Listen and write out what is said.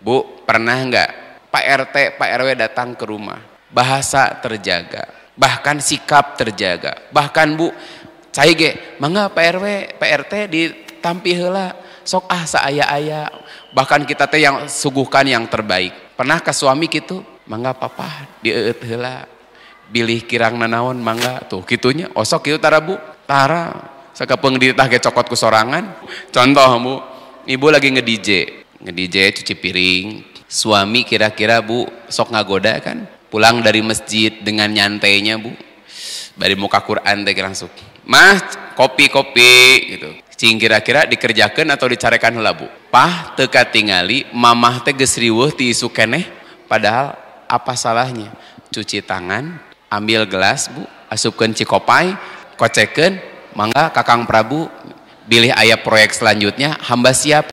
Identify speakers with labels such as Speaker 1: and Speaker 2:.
Speaker 1: Bu, pernah enggak Pak RT, Pak RW datang ke rumah? Bahasa terjaga, bahkan sikap terjaga. Bahkan Bu, saya ge, mangga Pak RW, Pak RT ditampi heula, sok ah saaya-aya. Bahkan kita teh yang suguhkan yang terbaik. Pernah ke suami gitu? Mangga papa dieut heula. Bilih kirang nanaon mangga tuh kitunya. Osok itu tara Bu. Tara sakapeung ditah ge cokot ku sorangan. Contoh Bu, ibu lagi nge-DJ nge-DJ, cuci piring. Suami kira-kira bu, sok ngagoda kan? Pulang dari masjid dengan nyantainya bu. Dari muka Quran teh langsung. Mas, kopi-kopi gitu. Cing kira-kira dikerjakan atau dicarikan lah bu. Pah teka tingali, mamah teh gesriwuh ti isu keneh. Padahal apa salahnya? Cuci tangan, ambil gelas bu, asupkan cikopai, koceken, mangga kakang Prabu, pilih ayat proyek selanjutnya, hamba siap.